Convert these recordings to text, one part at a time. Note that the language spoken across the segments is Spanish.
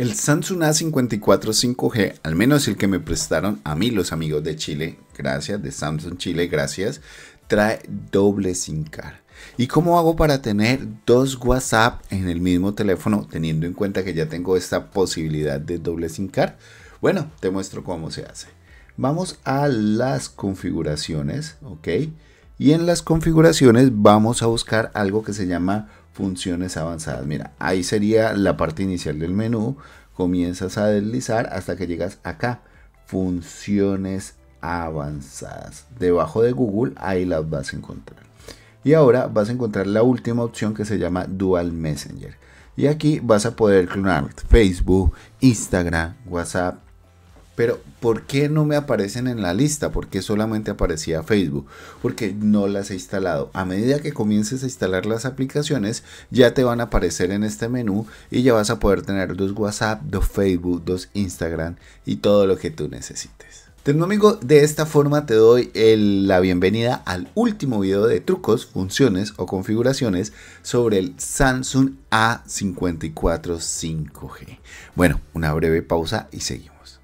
El Samsung A54 5G, al menos el que me prestaron a mí los amigos de Chile, gracias, de Samsung Chile, gracias, trae doble SIM card. ¿Y cómo hago para tener dos WhatsApp en el mismo teléfono teniendo en cuenta que ya tengo esta posibilidad de doble SIM card? Bueno, te muestro cómo se hace. Vamos a las configuraciones, ¿ok? Y en las configuraciones vamos a buscar algo que se llama funciones avanzadas. Mira, ahí sería la parte inicial del menú. Comienzas a deslizar hasta que llegas acá. Funciones avanzadas. Debajo de Google, ahí las vas a encontrar. Y ahora vas a encontrar la última opción que se llama Dual Messenger. Y aquí vas a poder clonar Facebook, Instagram, WhatsApp, pero ¿por qué no me aparecen en la lista? ¿Por qué solamente aparecía Facebook? Porque no las he instalado. A medida que comiences a instalar las aplicaciones, ya te van a aparecer en este menú y ya vas a poder tener dos WhatsApp, dos Facebook, dos Instagram y todo lo que tú necesites. amigo. de esta forma te doy la bienvenida al último video de trucos, funciones o configuraciones sobre el Samsung A54 5G. Bueno, una breve pausa y seguimos.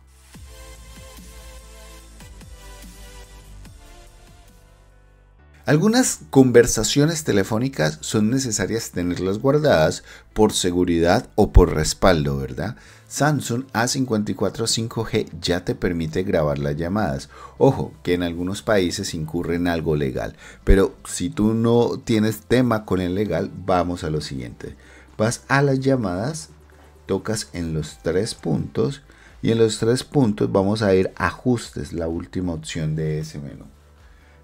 Algunas conversaciones telefónicas son necesarias tenerlas guardadas por seguridad o por respaldo, ¿verdad? Samsung A54 5G ya te permite grabar las llamadas. Ojo, que en algunos países incurre en algo legal, pero si tú no tienes tema con el legal, vamos a lo siguiente. Vas a las llamadas, tocas en los tres puntos y en los tres puntos vamos a ir ajustes, la última opción de ese menú.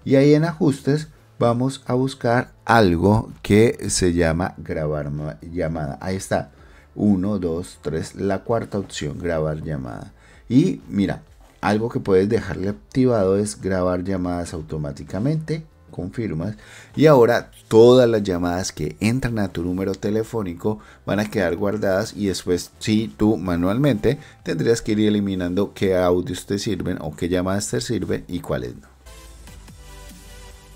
Y ahí en ajustes vamos a buscar algo que se llama grabar llamada. Ahí está. 1, 2, 3, la cuarta opción, grabar llamada. Y mira, algo que puedes dejarle activado es grabar llamadas automáticamente, confirmas. Y ahora todas las llamadas que entran a tu número telefónico van a quedar guardadas y después si tú manualmente tendrías que ir eliminando qué audios te sirven o qué llamadas te sirven y cuáles no.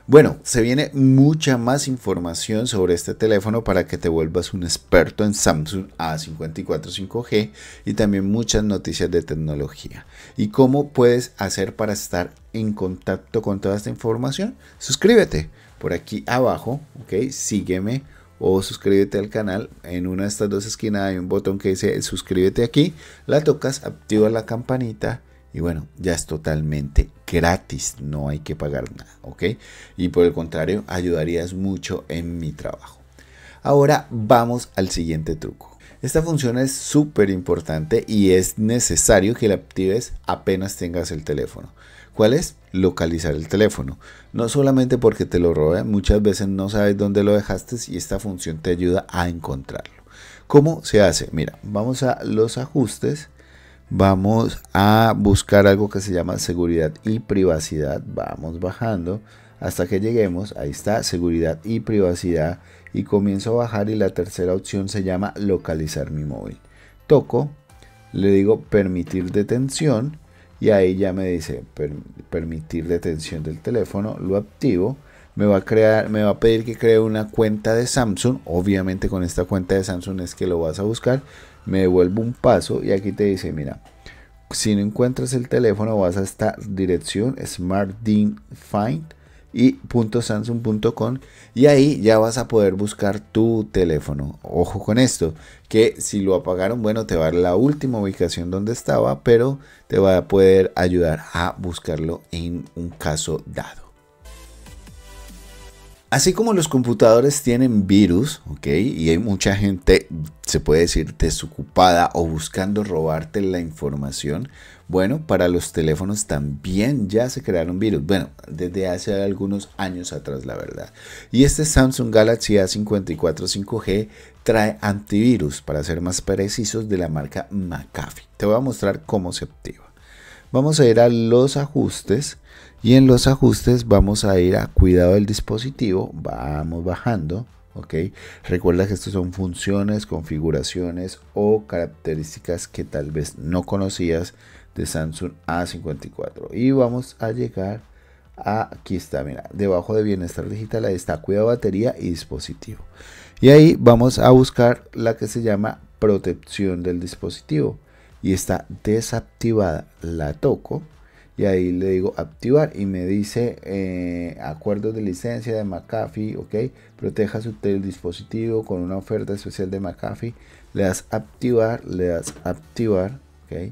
Bueno, se viene mucha más información sobre este teléfono para que te vuelvas un experto en Samsung A54 5G y también muchas noticias de tecnología. ¿Y cómo puedes hacer para estar en contacto con toda esta información? Suscríbete por aquí abajo, ¿ok? Sígueme o suscríbete al canal. En una de estas dos esquinas hay un botón que dice suscríbete aquí. La tocas, activa la campanita y bueno, ya es totalmente gratis, no hay que pagar nada, ¿ok? Y por el contrario, ayudarías mucho en mi trabajo. Ahora vamos al siguiente truco. Esta función es súper importante y es necesario que la actives apenas tengas el teléfono. ¿Cuál es? Localizar el teléfono. No solamente porque te lo roben, muchas veces no sabes dónde lo dejaste y esta función te ayuda a encontrarlo. ¿Cómo se hace? Mira, vamos a los ajustes vamos a buscar algo que se llama seguridad y privacidad. Vamos bajando hasta que lleguemos. Ahí está, seguridad y privacidad. Y comienzo a bajar y la tercera opción se llama localizar mi móvil. Toco, le digo permitir detención y ahí ya me dice permitir detención del teléfono. Lo activo me va a crear, me va a pedir que cree una cuenta de Samsung. Obviamente con esta cuenta de Samsung es que lo vas a buscar. Me devuelvo un paso y aquí te dice, mira, si no encuentras el teléfono vas a esta dirección smartdeanfind y .samsung.com y ahí ya vas a poder buscar tu teléfono. Ojo con esto, que si lo apagaron, bueno, te va a dar la última ubicación donde estaba, pero te va a poder ayudar a buscarlo en un caso dado. Así como los computadores tienen virus, ¿ok? Y hay mucha gente, se puede decir, desocupada o buscando robarte la información. Bueno, para los teléfonos también ya se crearon virus. Bueno, desde hace algunos años atrás, la verdad. Y este Samsung Galaxy A54 5G trae antivirus, para ser más precisos, de la marca McAfee. Te voy a mostrar cómo se activa. Vamos a ir a los ajustes y en los ajustes vamos a ir a cuidado del dispositivo, vamos bajando, ¿ok? Recuerda que estas son funciones, configuraciones o características que tal vez no conocías de Samsung A54 y vamos a llegar aquí está, mira, debajo de bienestar digital ahí está cuidado batería y dispositivo. Y ahí vamos a buscar la que se llama protección del dispositivo y está desactivada. La toco, y ahí le digo activar y me dice eh, acuerdos de licencia de McAfee, ok, proteja su dispositivo con una oferta especial de McAfee, le das activar, le das activar, ok,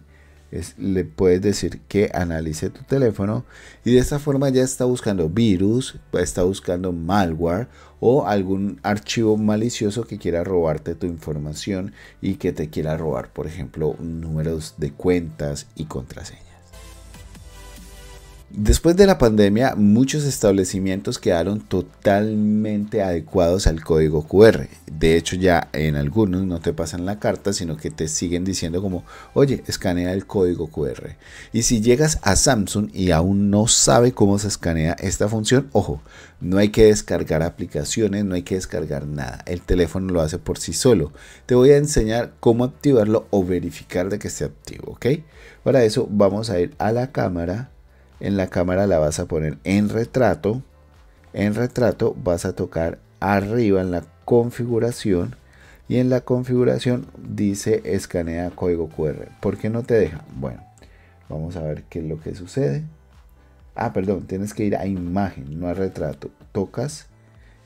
le puedes decir que analice tu teléfono y de esta forma ya está buscando virus, está buscando malware o algún archivo malicioso que quiera robarte tu información y que te quiera robar, por ejemplo, números de cuentas y contraseñas. Después de la pandemia, muchos establecimientos quedaron totalmente adecuados al código QR. De hecho, ya en algunos no te pasan la carta, sino que te siguen diciendo como, oye, escanea el código QR. Y si llegas a Samsung y aún no sabe cómo se escanea esta función, ojo, no hay que descargar aplicaciones, no hay que descargar nada. El teléfono lo hace por sí solo. Te voy a enseñar cómo activarlo o verificar de que esté activo, ¿ok? Para eso vamos a ir a la cámara en la cámara la vas a poner en retrato. En retrato vas a tocar arriba en la configuración y en la configuración dice escanea código QR. ¿Por qué no te deja? Bueno, vamos a ver qué es lo que sucede. Ah, perdón, tienes que ir a imagen, no a retrato. Tocas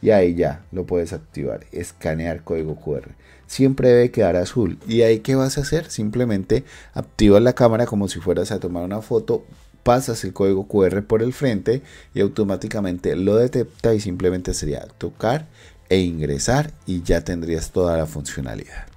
y ahí ya lo puedes activar, escanear código QR. Siempre debe quedar azul. ¿Y ahí qué vas a hacer? Simplemente activas la cámara como si fueras a tomar una foto, pasas el código QR por el frente y automáticamente lo detecta y simplemente sería tocar e ingresar y ya tendrías toda la funcionalidad.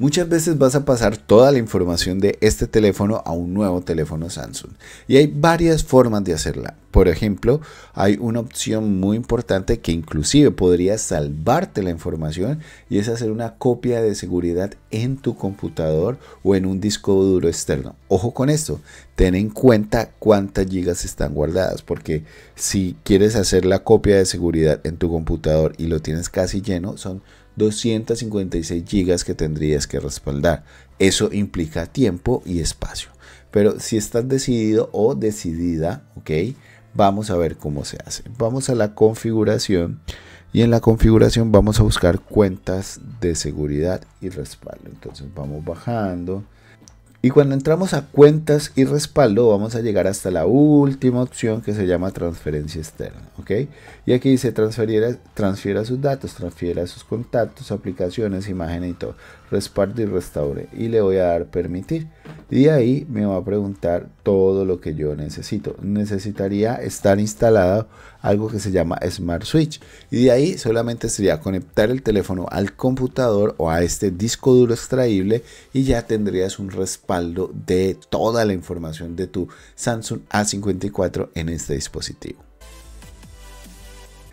Muchas veces vas a pasar toda la información de este teléfono a un nuevo teléfono Samsung. Y hay varias formas de hacerla. Por ejemplo, hay una opción muy importante que inclusive podría salvarte la información y es hacer una copia de seguridad en tu computador o en un disco duro externo. Ojo con esto, ten en cuenta cuántas gigas están guardadas porque si quieres hacer la copia de seguridad en tu computador y lo tienes casi lleno, son 256 gigas que tendrías que respaldar. Eso implica tiempo y espacio. Pero si estás decidido o decidida, ok, vamos a ver cómo se hace. Vamos a la configuración y en la configuración vamos a buscar cuentas de seguridad y respaldo. Entonces vamos bajando y cuando entramos a cuentas y respaldo, vamos a llegar hasta la última opción que se llama transferencia externa. Y aquí dice transferir, transfiera sus datos, transfiera sus contactos, aplicaciones, imágenes y todo. Respaldo y restaure. Y le voy a dar permitir. Y de ahí me va a preguntar todo lo que yo necesito. Necesitaría estar instalado algo que se llama Smart Switch. Y de ahí solamente sería conectar el teléfono al computador o a este disco duro extraíble y ya tendrías un respaldo de toda la información de tu Samsung A54 en este dispositivo.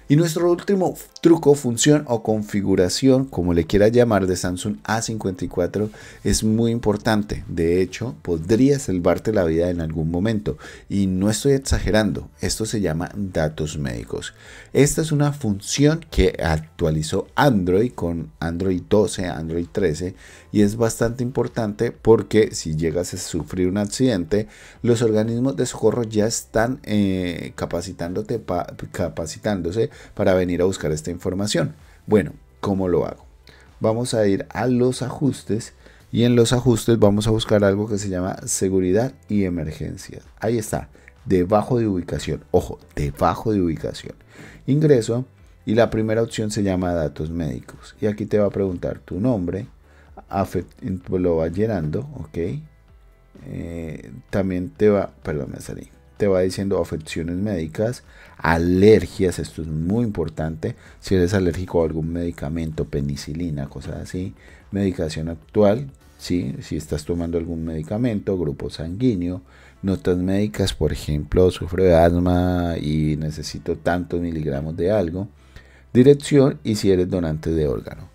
Y nuestro último truco, función o configuración, como le quiera llamar, de Samsung A54 es muy importante. De hecho, podría salvarte la vida en algún momento. Y no estoy exagerando, esto se llama datos médicos. Esta es una función que actualizó Android con Android 12, Android 13 y es bastante importante porque si llegas a sufrir un accidente, los organismos de socorro ya están eh, capacitándote capacitándose para venir a buscar esta información. Bueno, ¿cómo lo hago? Vamos a ir a los ajustes y en los ajustes vamos a buscar algo que se llama seguridad y emergencia. Ahí está, debajo de ubicación. Ojo, debajo de ubicación. Ingreso y la primera opción se llama datos médicos. Y aquí te va a preguntar tu nombre, lo va llenando, ok. Eh, también te va, perdón, me salí te va diciendo afecciones médicas, alergias, esto es muy importante, si eres alérgico a algún medicamento, penicilina, cosas así, medicación actual, si estás tomando algún medicamento, grupo sanguíneo, notas médicas, por ejemplo, sufro de asma y necesito tantos miligramos de algo, dirección y si eres donante de órgano.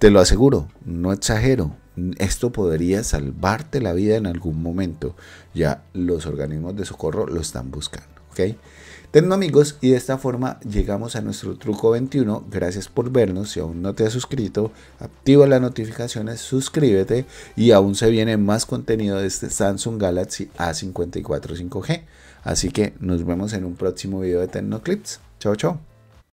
Te lo aseguro, no exagero, esto podría salvarte la vida en algún momento. Ya los organismos de socorro lo están buscando. ¿ok? amigos y de esta forma llegamos a nuestro truco 21. Gracias por vernos. Si aún no te has suscrito, activa las notificaciones, suscríbete y aún se viene más contenido de este Samsung Galaxy A54 5G. Así que nos vemos en un próximo video de Tecnoclips. Chao, chao.